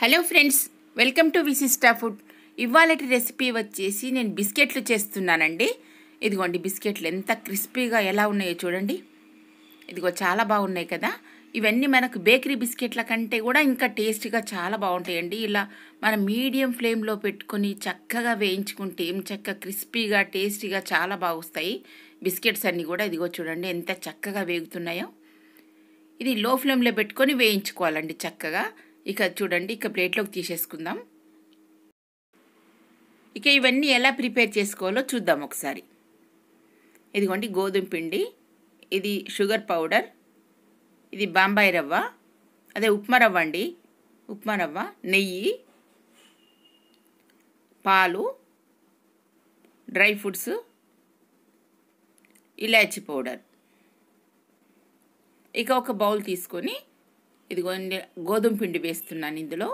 hello friends welcome to Vishishta food ఇవాళటి recipe వచ్చేసి నేను బిస్కెట్లు చేస్తున్నానండి ఇదిగోండి బిస్కెట్లు ఎంత క్రిస్పీగా ఎలా ఉన్నాయో చూడండి ఇదిగో చాలా బాగున్నాయి కదా ఇవన్నీ మనకు బేకరీ బిస్కెట్ల కంటే కూడా ఇంకా టేస్ట్గా చాలా బాగుంటాయండి ఇలా మనం మీడియం ఫ్లేమ్లో పెట్టుకొని చక్కగా వేయించుకుంటే ఏం చక్క క్రిస్పీగా టేస్టీగా చాలా బాగుస్తాయి బిస్కెట్స్ అన్నీ కూడా ఇదిగో చూడండి ఎంత చక్కగా వేగుతున్నాయో ఇది లో ఫ్లేమ్లో పెట్టుకొని వేయించుకోవాలండి చక్కగా ఇక చూడండి ఇక ప్లేట్లోకి తీసేసుకుందాం ఇక ఇవన్నీ ఎలా ప్రిపేర్ చేసుకోవాలో చూద్దాం ఒకసారి ఇదిగోండి గోధుమ పిండి ఇది షుగర్ పౌడర్ ఇది బాంబాయి రవ్వ అదే ఉప్మా రవ్వ అండి ఉప్మా రవ్వ నెయ్యి పాలు డ్రై ఫ్రూట్స్ ఇలాచి పౌడర్ ఇక ఒక బౌల్ తీసుకొని ఇదిగోండి గోధుమ పిండి వేస్తున్నాను ఇందులో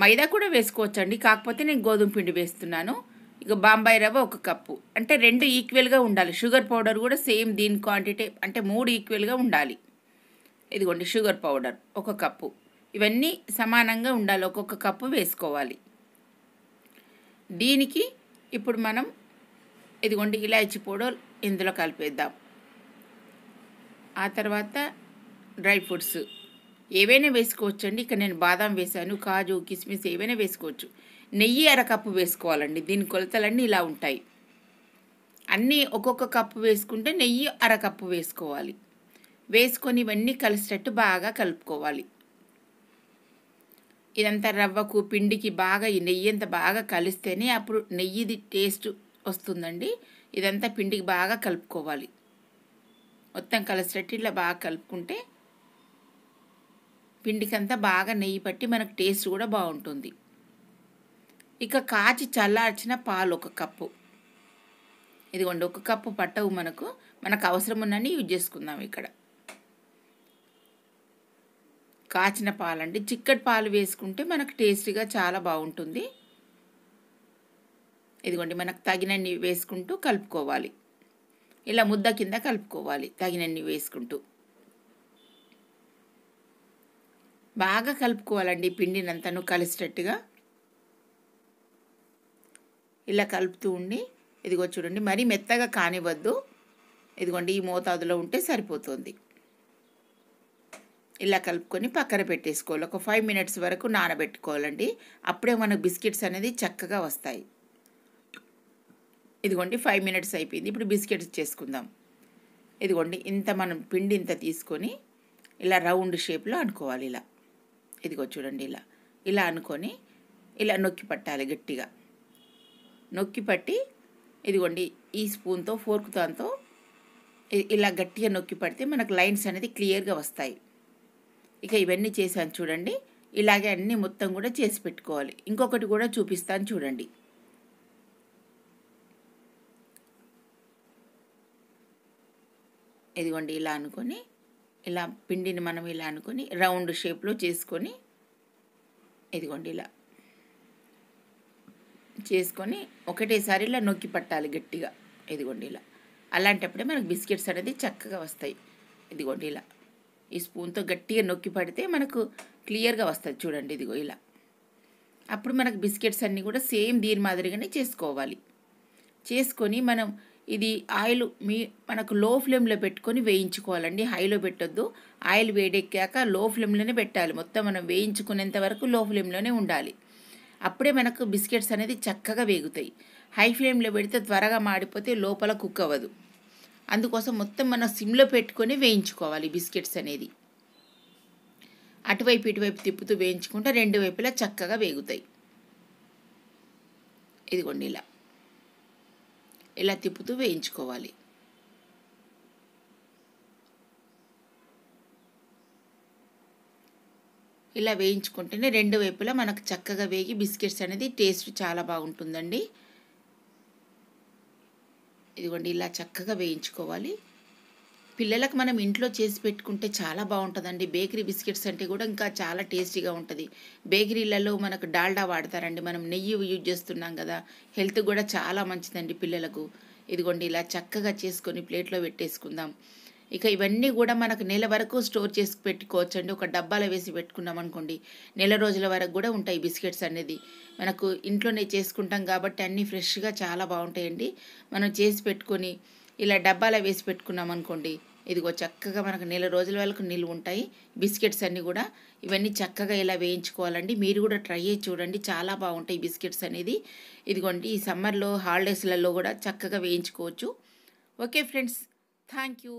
మైదా కూడా వేసుకోవచ్చండి కాకపోతే నేను గోధుమ పిండి వేస్తున్నాను ఇక బాంబాయి రవ్వ ఒక కప్పు అంటే రెండు ఈక్వల్గా ఉండాలి షుగర్ పౌడర్ కూడా సేమ్ దీని క్వాంటిటీ అంటే మూడు ఈక్వల్గా ఉండాలి ఇదిగోండి షుగర్ పౌడర్ ఒక కప్పు ఇవన్నీ సమానంగా ఉండాలి ఒక్కొక్క కప్పు వేసుకోవాలి దీనికి ఇప్పుడు మనం ఇదిగోండి ఇలాచి పౌడర్ ఇందులో కలిపేద్దాం ఆ తర్వాత డ్రై ఫ్రూట్స్ ఏవైనా వేసుకోవచ్చు అండి ఇక్కడ నేను బాదం వేశాను కాజు కిస్మిస్ ఏవైనా వేసుకోవచ్చు నెయ్యి అరకప్పు వేసుకోవాలండి దీని కొలతలన్నీ ఇలా ఉంటాయి అన్నీ ఒక్కొక్క కప్పు వేసుకుంటే నెయ్యి అరకప్పు వేసుకోవాలి వేసుకొని ఇవన్నీ కలిసేటట్టు బాగా కలుపుకోవాలి ఇదంతా రవ్వకు పిండికి బాగా ఈ నెయ్యి అంతా బాగా కలిస్తేనే అప్పుడు నెయ్యిది టేస్ట్ వస్తుందండి ఇదంతా పిండికి బాగా కలుపుకోవాలి మొత్తం కలిసేటట్టు ఇలా బాగా కలుపుకుంటే పిండికంతా బాగా నెయ్యి పట్టి మనకు టేస్ట్ కూడా బాగుంటుంది ఇక కాచి చల్లార్చిన పాలు ఒక కప్పు ఇదిగోండి ఒక కప్పు పట్టవు మనకు మనకు అవసరం ఉన్నని యూజ్ చేసుకుందాం ఇక్కడ కాచిన పాలండి చిక్కటి పాలు వేసుకుంటే మనకు టేస్టీగా చాలా బాగుంటుంది ఇదిగోండి మనకు తగినన్ని వేసుకుంటూ కలుపుకోవాలి ఇలా ముద్ద కింద కలుపుకోవాలి తగినన్ని వేసుకుంటూ బాగా కలుపుకోవాలండి పిండినంతను కలిసేటట్టుగా ఇలా కలుపుతూ ఉండి ఇదిగో చూడండి మరీ మెత్తగా కానివ్వద్దు ఇదిగోండి ఈ మోతాదులో ఉంటే సరిపోతుంది ఇలా కలుపుకొని పక్కన పెట్టేసుకోవాలి ఒక ఫైవ్ మినిట్స్ వరకు నానబెట్టుకోవాలండి అప్పుడే మనకు బిస్కెట్స్ అనేది చక్కగా వస్తాయి ఇదిగోండి ఫైవ్ మినిట్స్ అయిపోయింది ఇప్పుడు బిస్కెట్స్ చేసుకుందాం ఇదిగోండి ఇంత మనం పిండి ఇంత తీసుకొని ఇలా రౌండ్ షేప్లో అనుకోవాలి ఇలా ఇదిగో చూడండి ఇలా ఇలా అనుకొని ఇలా నొక్కి పట్టాలి గట్టిగా నొక్కి పట్టి ఇదిగోండి ఈ స్పూన్తో ఫోర్క్ దాంతో ఇలా గట్టిగా నొక్కి పడితే మనకు లైన్స్ అనేది క్లియర్గా వస్తాయి ఇక ఇవన్నీ చేశాను చూడండి ఇలాగే అన్నీ మొత్తం కూడా చేసి పెట్టుకోవాలి ఇంకొకటి కూడా చూపిస్తాను చూడండి ఇదిగోండి ఇలా అనుకొని ఇలా పిండిని మనం ఇలా అనుకొని రౌండ్ షేప్లో చేసుకొని ఇదిగోండి ఇలా చేసుకొని ఒకటేసారి ఇలా నొక్కి పట్టాలి గట్టిగా ఇదిగోండి ఇలా అలాంటప్పుడే మనకు బిస్కెట్స్ అనేది చక్కగా వస్తాయి ఇదిగోండి ఇలా ఈ స్పూన్తో గట్టిగా నొక్కి పడితే మనకు క్లియర్గా వస్తుంది చూడండి ఇదిగో ఇలా అప్పుడు మనకు బిస్కెట్స్ అన్నీ కూడా సేమ్ దీని మాదిరిగానే చేసుకోవాలి చేసుకొని మనం ఇది ఆయిల్ మీ మనకు లో ఫ్లేమ్లో పెట్టుకొని వేయించుకోవాలండి హైలో పెట్టొద్దు ఆయిల్ వేడెక్కాక లో ఫ్లేమ్లోనే పెట్టాలి మొత్తం మనం వేయించుకునేంత వరకు లో ఫ్లేమ్లోనే ఉండాలి అప్పుడే మనకు బిస్కెట్స్ అనేది చక్కగా వేగుతాయి హై ఫ్లేమ్లో పెడితే త్వరగా మాడిపోతే లోపల కుక్ అవ్వదు అందుకోసం మొత్తం మనం సిమ్లో పెట్టుకొని వేయించుకోవాలి బిస్కెట్స్ అనేది అటువైపు ఇటువైపు తిప్పుతూ వేయించుకుంటే రెండు వైపులా చక్కగా వేగుతాయి ఇదిగోండి ఇలా ఇలా తిప్పుతూ వేయించుకోవాలి ఇలా వేయించుకుంటేనే రెండు వైపులా మనకు చక్కగా వేగి బిస్కెట్స్ అనేది టేస్ట్ చాలా బాగుంటుందండి ఇదిగోండి ఇలా చక్కగా వేయించుకోవాలి పిల్లలకు మనం ఇంట్లో చేసి పెట్టుకుంటే చాలా బాగుంటుందండి బేకరీ బిస్కెట్స్ అంటే కూడా ఇంకా చాలా టేస్టీగా ఉంటుంది బేకరీలలో మనకు డాల్డా వాడతారండి మనం నెయ్యి యూజ్ చేస్తున్నాం కదా హెల్త్ కూడా చాలా మంచిదండి పిల్లలకు ఇదిగోండి ఇలా చక్కగా చేసుకొని ప్లేట్లో పెట్టేసుకుందాం ఇక ఇవన్నీ కూడా మనకు నెల వరకు స్టోర్ చేసి పెట్టుకోవచ్చండి ఒక డబ్బాలో వేసి పెట్టుకున్నాం అనుకోండి నెల రోజుల వరకు కూడా ఉంటాయి బిస్కెట్స్ అనేది మనకు ఇంట్లోనే చేసుకుంటాం కాబట్టి అన్నీ ఫ్రెష్గా చాలా బాగుంటాయండి మనం చేసి పెట్టుకొని ఇలా డబ్బాలో వేసి పెట్టుకున్నాం అనుకోండి ఇదిగో చక్కగా మనకు నెల రోజుల వరకు నీళ్ళు ఉంటాయి బిస్కెట్స్ అన్నీ కూడా ఇవన్నీ చక్కగా ఇలా వేయించుకోవాలండి మీరు కూడా ట్రై చేసి చూడండి చాలా బాగుంటాయి బిస్కెట్స్ అనేది ఇదిగోండి ఈ సమ్మర్లో హాలిడేస్లలో కూడా చక్కగా వేయించుకోవచ్చు ఓకే ఫ్రెండ్స్ థ్యాంక్ యూ